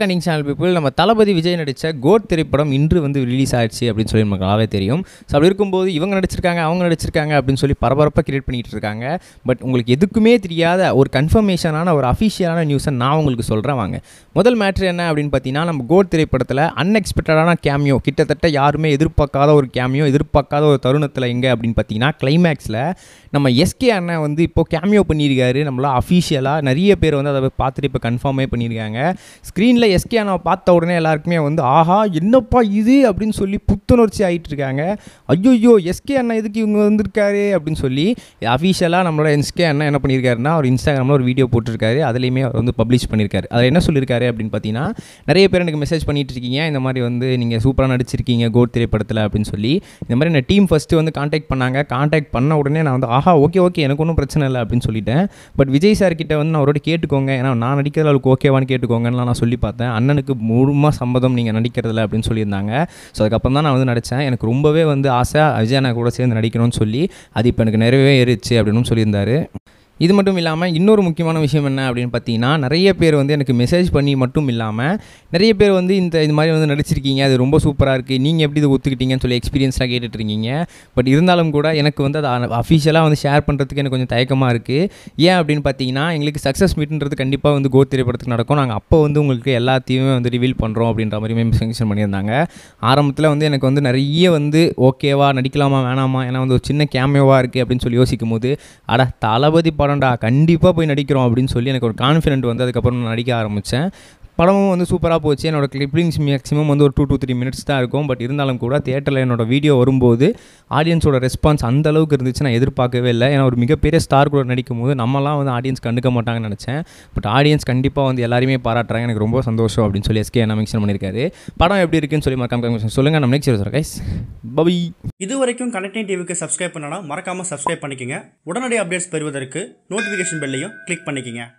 வணக்கம் Canning channel people நம்ம தளபதி விஜய் நடித்த கோட் திரைப்படம் இன்று வந்து ரிலீஸ் ஆயிடுச்சு அப்படின்னு சொல்லி நமக்கு நல்லாவே தெரியும் ஸோ அப்படி இருக்கும்போது இவங்க நடிச்சிருக்காங்க அவங்க நடிச்சிருக்காங்க அப்படின்னு சொல்லி பரபரப்பாக கிரியேட் பண்ணிகிட்டு இருக்காங்க பட் உங்களுக்கு எதுக்குமே தெரியாத ஒரு கன்ஃபர்மேஷனான ஒரு அஃபிஷியலான நியூஸை நான் உங்களுக்கு சொல்கிறேன் வாங்க முதல் மேட்ரு என்ன அப்படின்னு பார்த்தீங்கன்னா நம்ம கோட் திரைப்படத்தில் அன்எக்ஸ்பெக்டடான கேமியோ கிட்டத்தட்ட யாருமே எதிர்பார்க்காத ஒரு கேமியோ எதிர்பார்க்காத ஒரு தருணத்தில் எங்கே அப்படின்னு பார்த்தீங்கன்னா கிளைமேக்ஸில் நம்ம எஸ்கே அண்ணன் வந்து இப்போ கேமியோ பண்ணியிருக்காரு நம்மளா அஃபிஷியலாக நிறைய பேர் வந்து அதை பார்த்துட்டு இப்போ கன்ஃபார்மே பண்ணியிருக்காங்க ஸ்க்ரீனில் ரிலீஸில் எஸ்கே அண்ணாவை பார்த்த உடனே எல்லாருக்குமே வந்து ஆஹா என்னப்பா இது அப்படின்னு சொல்லி புத்துணர்ச்சி ஆகிட்டு இருக்காங்க ஐயோ எஸ்கே அண்ணா எதுக்கு இவங்க வந்திருக்காரு அப்படின்னு சொல்லி அஃபீஷியலாக நம்மளோட எஸ்கே அண்ணா என்ன பண்ணியிருக்காருன்னா அவர் இன்ஸ்டாகிராமில் ஒரு வீடியோ போட்டிருக்காரு அதுலேயுமே அவர் வந்து பப்ளிஷ் பண்ணியிருக்காரு அதில் என்ன சொல்லியிருக்காரு அப்படின்னு பார்த்தீங்கன்னா நிறைய பேர் எனக்கு மெசேஜ் பண்ணிகிட்டு இருக்கீங்க இந்த மாதிரி வந்து நீங்கள் சூப்பராக நடிச்சிருக்கீங்க கோட் திரைப்படத்தில் அப்படின்னு சொல்லி இந்த மாதிரி என்ன டீம் ஃபஸ்ட்டு வந்து காண்டாக்ட் பண்ணாங்க காண்டாக்ட் பண்ண உடனே நான் வந்து ஆஹா ஓகே ஓகே எனக்கு ஒன்றும் பிரச்சனை இல்லை அப்படின்னு சொல்லிட்டேன் பட் விஜய் சார் கிட்ட வந்து நான் அவரோட கேட்டுக்கோங்க ஏன்னா நான் நடிக்கிற அளவுக்கு ஓகேவான்னு கேட்டுக்கோங்கன்னு நான் சொல்லி பார்த்தேன் பார்த்தேன் அண்ணனுக்கு முழுமா சம்மதம் நீங்கள் நடிக்கிறதில்ல அப்படின்னு சொல்லியிருந்தாங்க ஸோ அதுக்கப்புறம் தான் நான் வந்து நடித்தேன் எனக்கு ரொம்பவே வந்து ஆசை விஜய் அண்ணா கூட சேர்ந்து நடிக்கணும்னு சொல்லி அது இப்போ எனக்கு ஏறிடுச்சு அப்படின்னு சொல்லியிருந்தாரு இது மட்டும் இல்லாமல் இன்னொரு முக்கியமான விஷயம் என்ன அப்படின்னு பார்த்தீங்கன்னா நிறைய பேர் வந்து எனக்கு மெசேஜ் பண்ணி மட்டும் இல்லாமல் நிறைய பேர் வந்து இந்த இது மாதிரி வந்து நடிச்சிருக்கீங்க அது ரொம்ப சூப்பராக இருக்குது நீங்கள் எப்படி இதை ஒத்துக்கிட்டீங்கன்னு சொல்லி எக்ஸ்பீரியன்ஸ்லாம் கேட்டுட்ருக்கீங்க பட் இருந்தாலும் கூட எனக்கு வந்து அதை அஃபிஷியலாக வந்து ஷேர் பண்ணுறதுக்கு எனக்கு கொஞ்சம் தயக்கமாக இருக்குது ஏன் அப்படின்னு பார்த்தீங்கன்னா எங்களுக்கு சக்ஸஸ் மீட்ன்றது கண்டிப்பாக வந்து கோ திரைப்படத்துக்கு நடக்கும் நாங்கள் அப்போ வந்து உங்களுக்கு எல்லாத்தையுமே வந்து ரிவீல் பண்ணுறோம் அப்படின்ற மாதிரி மேம் செங்ஷன் பண்ணியிருந்தாங்க ஆரம்பத்தில் வந்து எனக்கு வந்து நிறைய வந்து ஓகேவா நடிக்கலாமா வேணாமா ஏன்னா வந்து ஒரு சின்ன கேமியோவாக இருக்குது அப்படின்னு சொல்லி யோசிக்கும் போது அட தளபதி படம் வரோண்டா கண்டிப்பாக போய் நடிக்கிறோம் அப்படின்னு சொல்லி எனக்கு ஒரு கான்ஃபிடென்ட் வந்து அதுக்கப்புறம் நான் நடிக்க ஆரம்பித்தேன் படமும் வந்து சூப்பராக போச்சு என்னோடய கிளிப்பிங்ஸ் மேக்ஸிமம் வந்து ஒரு டூ டூ த்ரீ மினிட்ஸ் தான் இருக்கும் பட் இருந்தாலும் கூட தேட்டரில் என்னோடய வீடியோ வரும்போது ஆடியன்ஸோட ரெஸ்பான்ஸ் அந்த அளவுக்கு இருந்துச்சு நான் எதிர்பார்க்கவே இல்லை ஏன்னா ஒரு மிகப்பெரிய ஸ்டார் கூட நடிக்கும் போது நம்மலாம் வந்து ஆடியன்ஸ் கண்டுக்க மாட்டாங்கன்னு நினச்சேன் பட் ஆடியன்ஸ் கண்டிப்பாக வந்து எல்லாருமே பாராட்டுறாங்க எனக்கு ரொம்ப சந்தோஷம் அப்படின்னு சொல்லி எஸ்கே என்ன மென்ஷன் பண்ணியிருக்காரு படம் எப்படி இருக்குன்னு சொல்லி மறக்காம கமிஷன் சொல்லுங்கள் நம்ம நெக்ஸ்ட் சார் கைஸ் பபி இது வரைக்கும் கனெக்டிங் டிவிக்கு சப்ஸ்கிரைப் பண்ணனா மறக்காமல் சப்ஸ்கிரைப் பண்ணிக்கோங்க உடனடி அப்டேட்ஸ் பெறுவதற்கு நோட்டிஃபிகேஷன் பெல்லையும் கிளிக் பண்ணிக்கோங்க